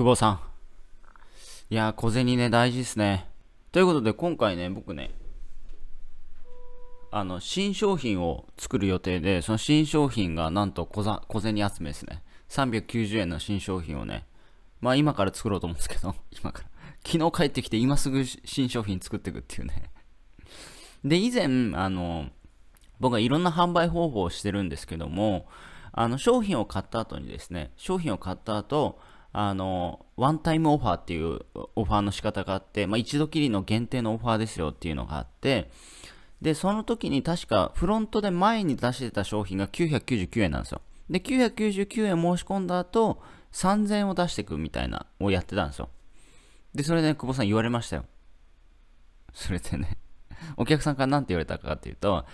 久保さん。いやー、小銭ね、大事ですね。ということで、今回ね、僕ね、あの、新商品を作る予定で、その新商品がなんと小小銭集めですね。390円の新商品をね、まあ今から作ろうと思うんですけど、今から。昨日帰ってきて今すぐ新商品作っていくっていうね。で、以前、あの、僕はいろんな販売方法をしてるんですけども、あの、商品を買った後にですね、商品を買った後、あの、ワンタイムオファーっていうオファーの仕方があって、まあ、一度きりの限定のオファーですよっていうのがあって、で、その時に確かフロントで前に出してた商品が999円なんですよ。で、999円申し込んだ後、3000円を出していくみたいなをやってたんですよ。で、それで、ね、久保さん言われましたよ。それでねお客さんから何て言われたかっていうと、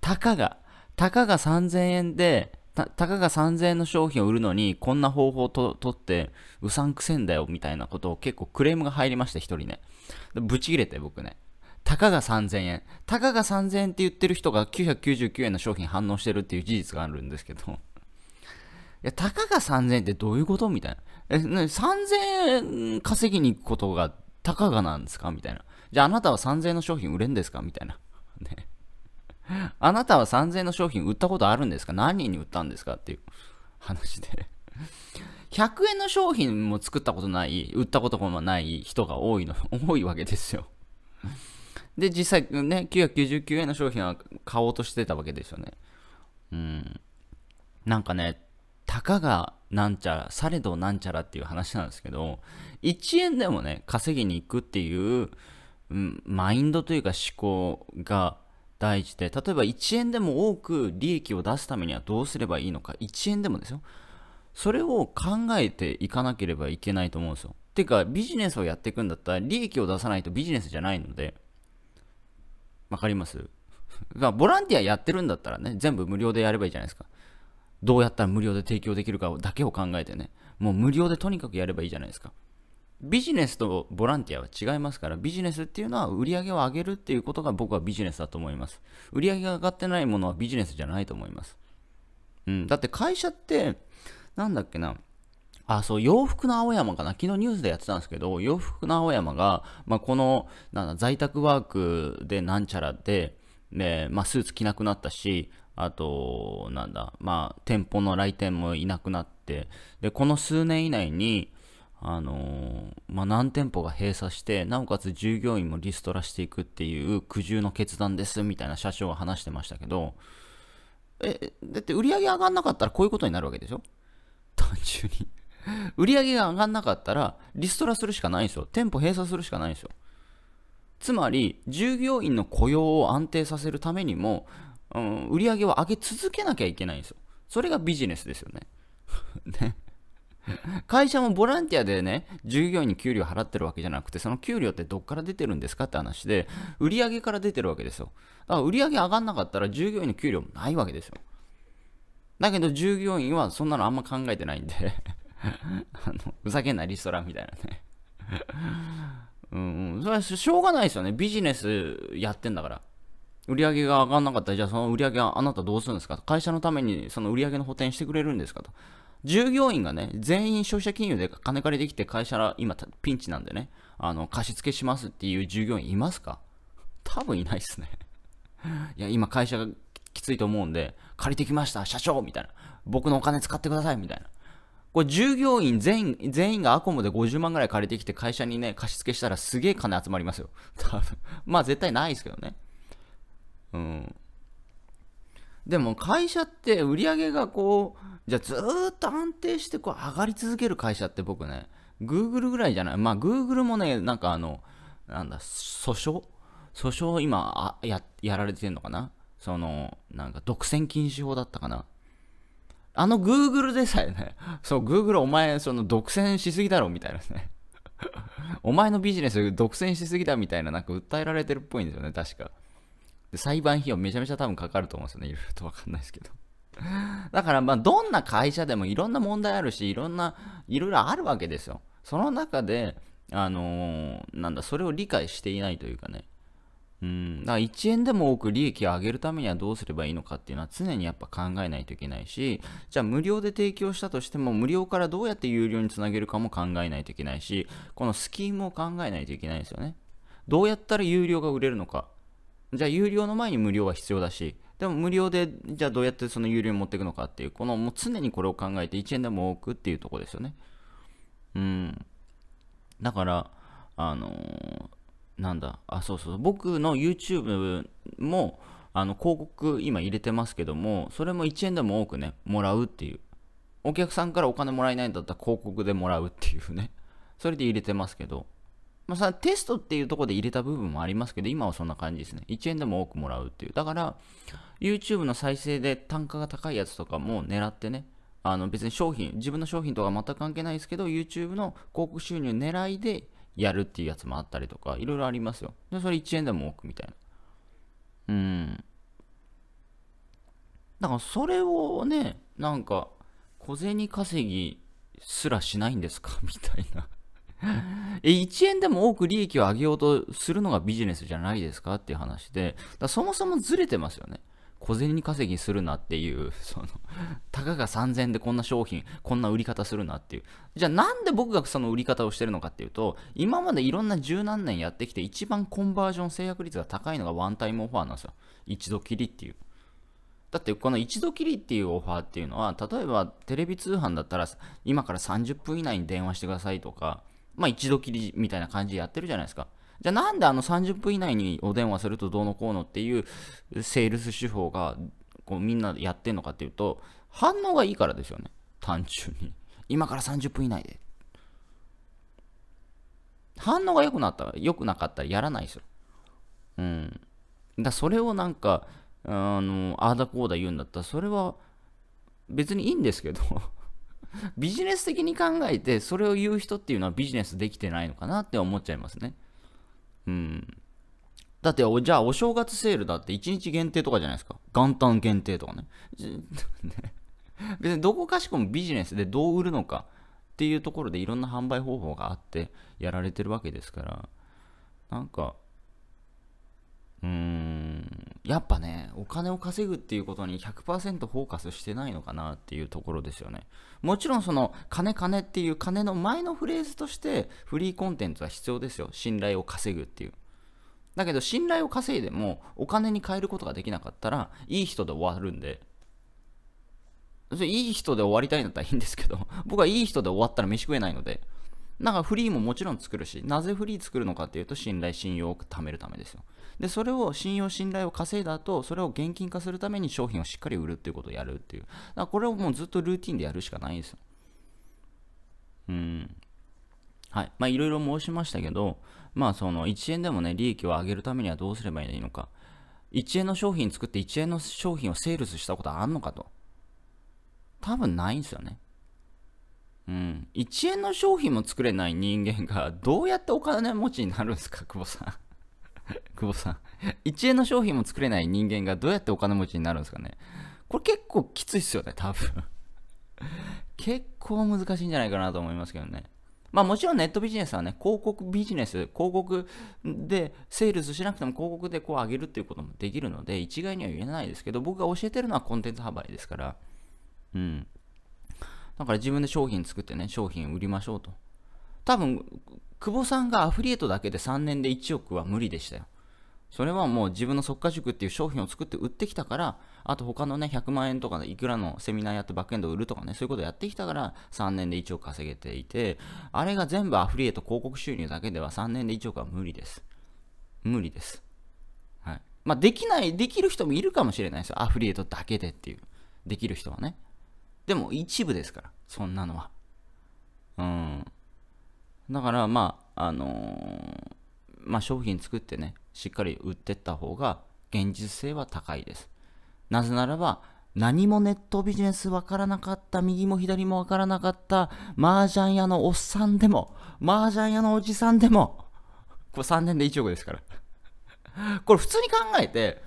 たかが、たかが3000円で、たたかが3000円の商品を売るのにこんな方法をと取ってうさんくせんだよみたいなことを結構クレームが入りました1人ねぶち切れて僕ねたかが3000円たかが3000円って言ってる人が999円の商品反応してるっていう事実があるんですけどいや、たかが3000円ってどういうことみたいな。え、3000円稼ぎに行くことがたかがなんですかみたいな。じゃああなたは3000円の商品売れんですかみたいな。ね。あなたは3000円の商品売ったことあるんですか何人に売ったんですかっていう話で100円の商品も作ったことない、売ったこともない人が多いの、多いわけですよで、実際ね、999円の商品は買おうとしてたわけですよね。うん。なんかね、たかがなんちゃら、されどなんちゃらっていう話なんですけど、1円でもね、稼ぎに行くっていう、うん、マインドというか思考が第一で、例えば1円でも多く利益を出すためにはどうすればいいのか、1円でもですよ。それを考えていかなければいけないと思うんですよ。てか、ビジネスをやっていくんだったら、利益を出さないとビジネスじゃないので、わかりますが ボランティアやってるんだったらね、全部無料でやればいいじゃないですか。どうやったら無料で提供できるかだけを考えてね、もう無料でとにかくやればいいじゃないですか。ビジネスとボランティアは違いますから、ビジネスっていうのは売り上げを上げるっていうことが僕はビジネスだと思います。売り上げが上がってないものはビジネスじゃないと思います。うん、だって会社って、なんだっけな、あ、そう、洋服の青山かな。昨日ニュースでやってたんですけど、洋服の青山が、まあ、この、なんだ、在宅ワークでなんちゃらで、で、まあ、スーツ着なくなったし、あと、なんだ、まあ、店舗の来店もいなくなって、で、この数年以内に、あのー、まあ、何店舗が閉鎖して、なおかつ従業員もリストラしていくっていう苦渋の決断ですみたいな社長が話してましたけど、え、だって売り上げ上がんなかったらこういうことになるわけでしょ単純に売り上げが上がんなかったら、リストラするしかないんですよ。店舗閉鎖するしかないんですよ。つまり、従業員の雇用を安定させるためにも、うん、売り上げを上げ続けなきゃいけないんですよ。それがビジネスですよね。会社もボランティアでね、従業員に給料払ってるわけじゃなくて、その給料ってどっから出てるんですかって話で、売り上げから出てるわけですよ。だから売上上がんなかったら従業員の給料もないわけですよ。だけど従業員はそんなのあんま考えてないんで あの、ふざけんなリストラみたいなねうん、それはしょうがないですよね。ビジネスやってんだから。売り上げが上がんなかったら、じゃあその売り上げはあなたどうするんですか会社のためにその売り上げの補填してくれるんですかと。従業員がね、全員消費者金融で金借りできて会社が今ピンチなんでね、あの、貸し付けしますっていう従業員いますか多分いないっすねいや、今会社がきついと思うんで、借りてきました、社長みたいな。僕のお金使ってくださいみたいな。これ従業員全員、全員がアコムで50万ぐらい借りてきて会社にね、貸し付けしたらすげえ金集まりますよ。多分。まあ絶対ないですけどね。うん。でも会社って売り上げがこう、じゃあずっと安定してこう上がり続ける会社って僕ね、Google ぐらいじゃない。まあ Google もね、なんかあの、なんだ、訴訟訴訟今あや、やられてんのかなその、なんか独占禁止法だったかなあの Google でさえね、そう、Google お前、その独占しすぎだろみたいなね。お前のビジネス独占しすぎだみたいな、なんか訴えられてるっぽいんですよね、確か。で、裁判費用めちゃめちゃ多分かかると思うんですよね。いろいろとわかんないですけど。だからまあ、どんな会社でもいろんな問題あるし、いろんな、いろいろあるわけですよ。その中で、あのー、なんだ、それを理解していないというかね。うん、だから1円でも多く利益を上げるためにはどうすればいいのかっていうのは常にやっぱ考えないといけないし、じゃあ無料で提供したとしても無料からどうやって有料につなげるかも考えないといけないし、このスキームを考えないといけないですよね。どうやったら有料が売れるのか。じゃあ有料の前に無料は必要だし、でも無料で、じゃあどうやってその有料に持っていくのかっていう、このもう常にこれを考えて1円でも多くっていうとこですよね。うん。だから、あのー、なんだ、あ、そうそう、僕の YouTube も、あの、広告今入れてますけども、それも1円でも多くね、もらうっていう。お客さんからお金もらえないんだったら広告でもらうっていうね。それで入れてますけど。まあ、さテストっていうところで入れた部分もありますけど、今はそんな感じですね。1円でも多くもらうっていう。だから、YouTube の再生で単価が高いやつとかも狙ってね、あの別に商品、自分の商品とか全く関係ないですけど、YouTube の広告収入狙いでやるっていうやつもあったりとか、いろいろありますよ。で、それ1円でも多くみたいな。うん。だからそれをね、なんか、小銭稼ぎすらしないんですかみたいなえ、1円でも多く利益を上げようとするのがビジネスじゃないですかっていう話で、だそもそもずれてますよね。小銭稼ぎするなっていう、その、たかが3000円でこんな商品、こんな売り方するなっていう。じゃあなんで僕がその売り方をしてるのかっていうと、今までいろんな十何年やってきて一番コンバージョン制約率が高いのがワンタイムオファーなんですよ。一度きりっていう。だってこの一度きりっていうオファーっていうのは、例えばテレビ通販だったら今から30分以内に電話してくださいとか、まあ一度きりみたいな感じでやってるじゃないですか。じゃあなんであの30分以内にお電話するとどうのこうのっていうセールス手法がこうみんなやってんのかっていうと反応がいいからですよね。単純に。今から30分以内で。反応が良くなったら、良くなかったらやらないですよ。うん。だそれをなんか、あの、ああだこうだ言うんだったら、それは別にいいんですけどビジネス的に考えて、それを言う人っていうのはビジネスできてないのかなって思っちゃいますね。うん。だって、じゃあお正月セールだって1日限定とかじゃないですか。元旦限定とかね。別にどこかしこもビジネスでどう売るのかっていうところでいろんな販売方法があってやられてるわけですから、なんか、うーん。やっぱね、お金を稼ぐっていうことに100%フォーカスしてないのかなっていうところですよね。もちろんその、金金っていう金の前のフレーズとして、フリーコンテンツは必要ですよ。信頼を稼ぐっていう。だけど、信頼を稼いでも、お金に変えることができなかったら、いい人で終わるんで。いい人で終わりたいんだったらいいんですけど、僕はいい人で終わったら飯食えないので。なんかフリーももちろん作るし、なぜフリー作るのかっていうと、信頼、信用を貯めるためですよ。で、それを信用、信頼を稼いだ後、それを現金化するために商品をしっかり売るっていうことをやるっていう。だからこれをもうずっとルーティンでやるしかないんですよ。うん。はい。まあ、いろいろ申しましたけど、まあ、その1円でもね、利益を上げるためにはどうすればいいのか。1円の商品作って1円の商品をセールスしたことあんのかと。多分ないんですよね。うん、1円の商品も作れない人間がどうやってお金持ちになるんですか 久保さん 久保さん1円の商品も作れない人間がどうやってお金持ちになるんですかねこれ結構きついっすよね多分 結構難しいんじゃないかなと思いますけどねまあもちろんネットビジネスはね広告ビジネス広告でセールスしなくても広告でこう上げるっていうこともできるので一概には言えないですけど僕が教えてるのはコンテンツ販売ですからうんだから自分で商品作ってね、商品売りましょうと。多分、久保さんがアフリエイトだけで3年で1億は無理でしたよ。それはもう自分の即価塾っていう商品を作って売ってきたから、あと他のね、100万円とかでいくらのセミナーやってバックエンド売るとかね、そういうことやってきたから3年で1億稼げていて、あれが全部アフリエイト広告収入だけでは3年で1億は無理です。無理です。はい。まあ、できない、できる人もいるかもしれないですよ。アフリエイトだけでっていう。できる人はね。でも一部ですから、そんなのは。うん。だからまあ、あのー、まあ商品作ってね、しっかり売ってった方が現実性は高いです。なぜならば、何もネットビジネスわからなかった、右も左も分からなかった、麻雀屋のおっさんでも、麻雀屋のおじさんでも、これ3年で1億ですからこれ普通に考えて、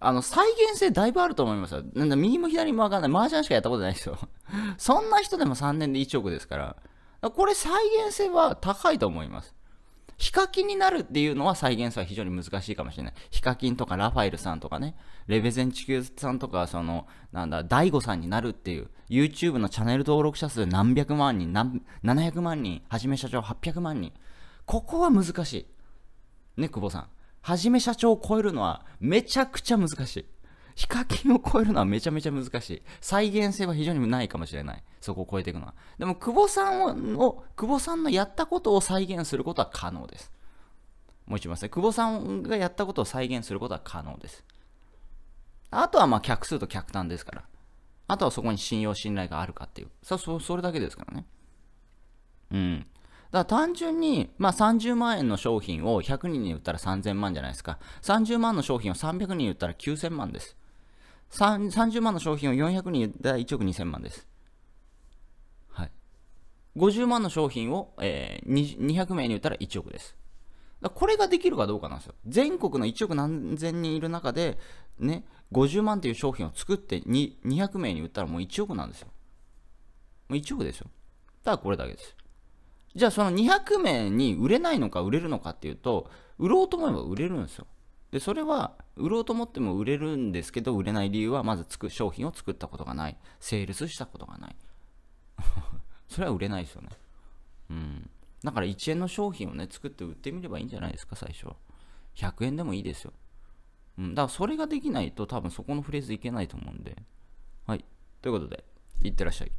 あの、再現性だいぶあると思いますよ。なんだ、右も左もわかんない。麻雀しかやったことないですよ。そんな人でも3年で1億ですから。からこれ再現性は高いと思います。ヒカキンになるっていうのは再現性は非常に難しいかもしれない。ヒカキンとかラファエルさんとかね、レベゼン地球さんとか、その、なんだ、大悟さんになるっていう、YouTube のチャンネル登録者数何百万人、何700万人、はじめ社長800万人。ここは難しい。ね、久保さん。はじめ社長を超えるのはめちゃくちゃ難しい。ヒカキンを超えるのはめちゃめちゃ難しい。再現性は非常にないかもしれない。そこを超えていくのは。でも、久保さんを、久保さんのやったことを再現することは可能です。もう一度言いま久保さんがやったことを再現することは可能です。あとは、ま客数と客単ですから。あとはそこに信用信頼があるかっていう。そそれだけですからね。うん。だから単純に、まあ、30万円の商品を100人に売ったら3000万じゃないですか。30万の商品を300人に売ったら9000万です。30万の商品を400人に売ったら1億2000万です。はい。50万の商品を、えー、200名に売ったら1億です。これができるかどうかなんですよ。全国の1億何千人いる中で、ね、50万という商品を作って200名に売ったらもう1億なんですよ。もう1億ですよ。ただこれだけです。じゃあその200名に売れないのか売れるのかっていうと、売ろうと思えば売れるんですよ。で、それは、売ろうと思っても売れるんですけど、売れない理由は、まずつく商品を作ったことがない。セールスしたことがない。それは売れないですよね。うん。だから1円の商品をね、作って売ってみればいいんじゃないですか、最初100円でもいいですよ。うん。だからそれができないと、多分そこのフレーズいけないと思うんで。はい。ということで、いってらっしゃい。